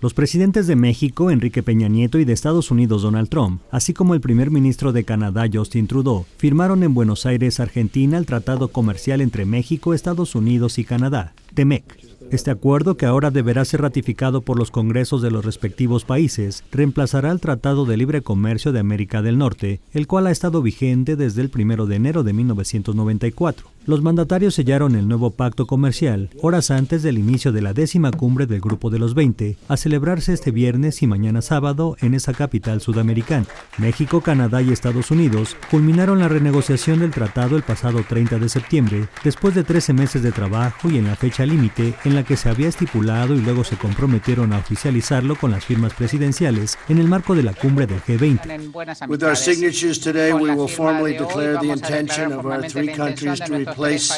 Los presidentes de México, Enrique Peña Nieto, y de Estados Unidos, Donald Trump, así como el primer ministro de Canadá, Justin Trudeau, firmaron en Buenos Aires, Argentina, el Tratado Comercial entre México, Estados Unidos y Canadá, TEMEC. Este acuerdo, que ahora deberá ser ratificado por los congresos de los respectivos países, reemplazará el Tratado de Libre Comercio de América del Norte, el cual ha estado vigente desde el 1 de enero de 1994. Los mandatarios sellaron el nuevo pacto comercial horas antes del inicio de la décima cumbre del Grupo de los 20, a celebrarse este viernes y mañana sábado en esa capital sudamericana. México, Canadá y Estados Unidos culminaron la renegociación del tratado el pasado 30 de septiembre, después de 13 meses de trabajo y en la fecha límite en la que se había estipulado y luego se comprometieron a oficializarlo con las firmas presidenciales en el marco de la cumbre del G20. With our signatures today, we will formally declare the intention of our three countries to replace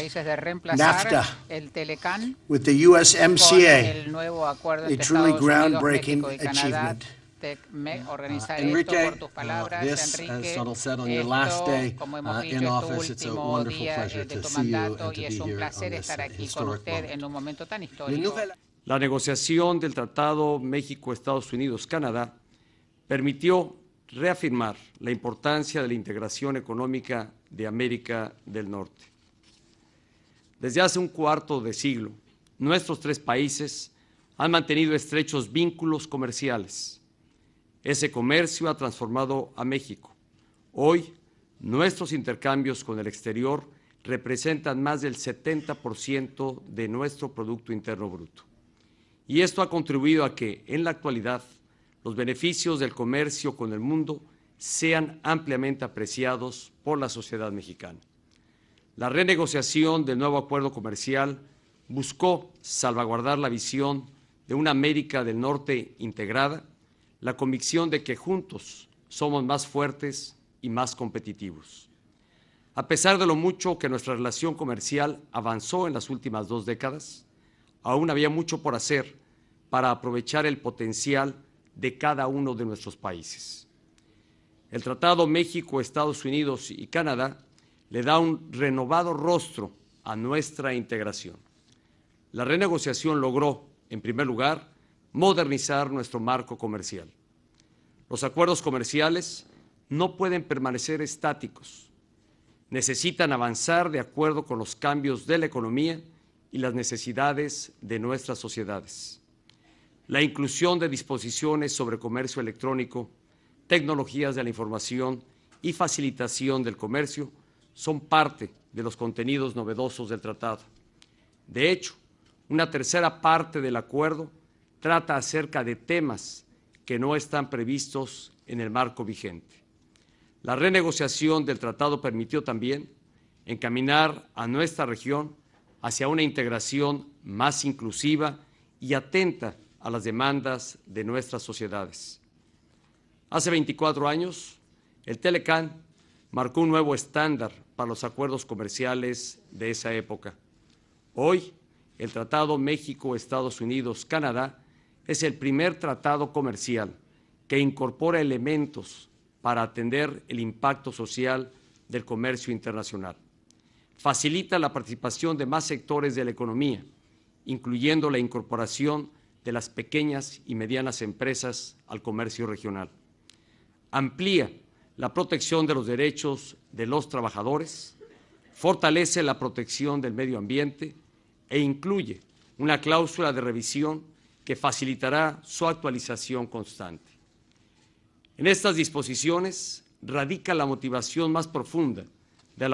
NAFTA with the USMCA, a truly groundbreaking achievement me ah, organizaré ah, esto por tus ah, palabras, Enrique. Esto, como hemos uh, dicho, es tu último día de tu mandato y es un placer estar aquí con usted en un momento tan histórico. La negociación del Tratado México-Estados Unidos-Canadá permitió reafirmar la importancia de la integración económica de América del Norte. Desde hace un cuarto de siglo, nuestros tres países han mantenido estrechos vínculos comerciales, ese comercio ha transformado a México. Hoy, nuestros intercambios con el exterior representan más del 70% de nuestro Producto Interno Bruto. Y esto ha contribuido a que, en la actualidad, los beneficios del comercio con el mundo sean ampliamente apreciados por la sociedad mexicana. La renegociación del nuevo acuerdo comercial buscó salvaguardar la visión de una América del Norte integrada la convicción de que juntos somos más fuertes y más competitivos. A pesar de lo mucho que nuestra relación comercial avanzó en las últimas dos décadas, aún había mucho por hacer para aprovechar el potencial de cada uno de nuestros países. El Tratado México, Estados Unidos y Canadá le da un renovado rostro a nuestra integración. La renegociación logró, en primer lugar, modernizar nuestro marco comercial. Los acuerdos comerciales no pueden permanecer estáticos, necesitan avanzar de acuerdo con los cambios de la economía y las necesidades de nuestras sociedades. La inclusión de disposiciones sobre comercio electrónico, tecnologías de la información y facilitación del comercio son parte de los contenidos novedosos del tratado. De hecho, una tercera parte del acuerdo trata acerca de temas que no están previstos en el marco vigente. La renegociación del tratado permitió también encaminar a nuestra región hacia una integración más inclusiva y atenta a las demandas de nuestras sociedades. Hace 24 años, el Telecan marcó un nuevo estándar para los acuerdos comerciales de esa época. Hoy, el Tratado México-Estados Unidos-Canadá es el primer tratado comercial que incorpora elementos para atender el impacto social del comercio internacional. Facilita la participación de más sectores de la economía, incluyendo la incorporación de las pequeñas y medianas empresas al comercio regional. Amplía la protección de los derechos de los trabajadores, fortalece la protección del medio ambiente e incluye una cláusula de revisión que facilitará su actualización constante. En estas disposiciones radica la motivación más profunda de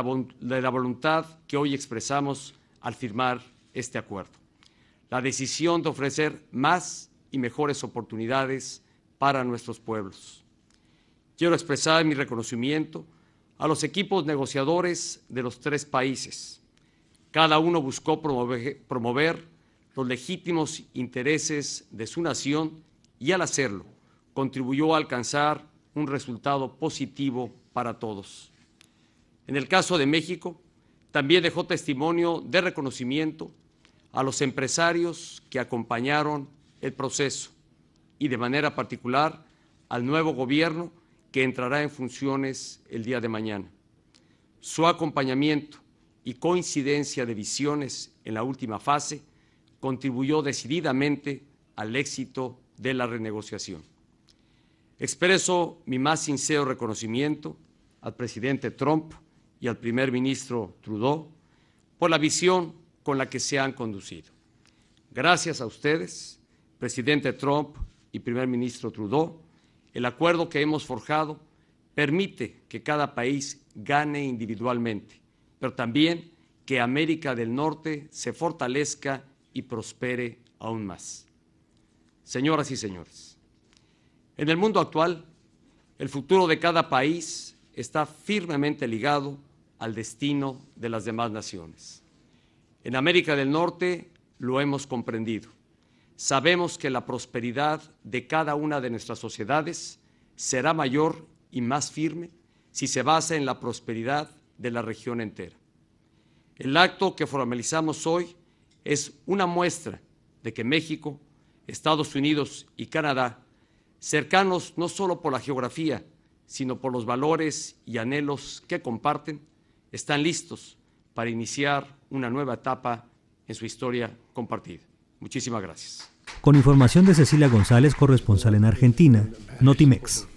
la, voluntad que hoy expresamos al firmar este acuerdo, la decisión de ofrecer más y mejores oportunidades para nuestros pueblos. Quiero expresar mi reconocimiento a los equipos negociadores de los tres países. Cada uno buscó promover, promover los legítimos intereses de su nación y al hacerlo contribuyó a alcanzar un resultado positivo para todos. En el caso de México, también dejó testimonio de reconocimiento a los empresarios que acompañaron el proceso y de manera particular al nuevo gobierno que entrará en funciones el día de mañana. Su acompañamiento y coincidencia de visiones en la última fase contribuyó decididamente al éxito de la renegociación. Expreso mi más sincero reconocimiento al presidente Trump y al primer ministro Trudeau por la visión con la que se han conducido. Gracias a ustedes, presidente Trump y primer ministro Trudeau, el acuerdo que hemos forjado permite que cada país gane individualmente, pero también que América del Norte se fortalezca y prospere aún más. Señoras y señores, en el mundo actual, el futuro de cada país está firmemente ligado al destino de las demás naciones. En América del Norte lo hemos comprendido. Sabemos que la prosperidad de cada una de nuestras sociedades será mayor y más firme si se basa en la prosperidad de la región entera. El acto que formalizamos hoy es una muestra de que México, Estados Unidos y Canadá, cercanos no solo por la geografía, sino por los valores y anhelos que comparten, están listos para iniciar una nueva etapa en su historia compartida. Muchísimas gracias. Con información de Cecilia González, corresponsal en Argentina, Notimex.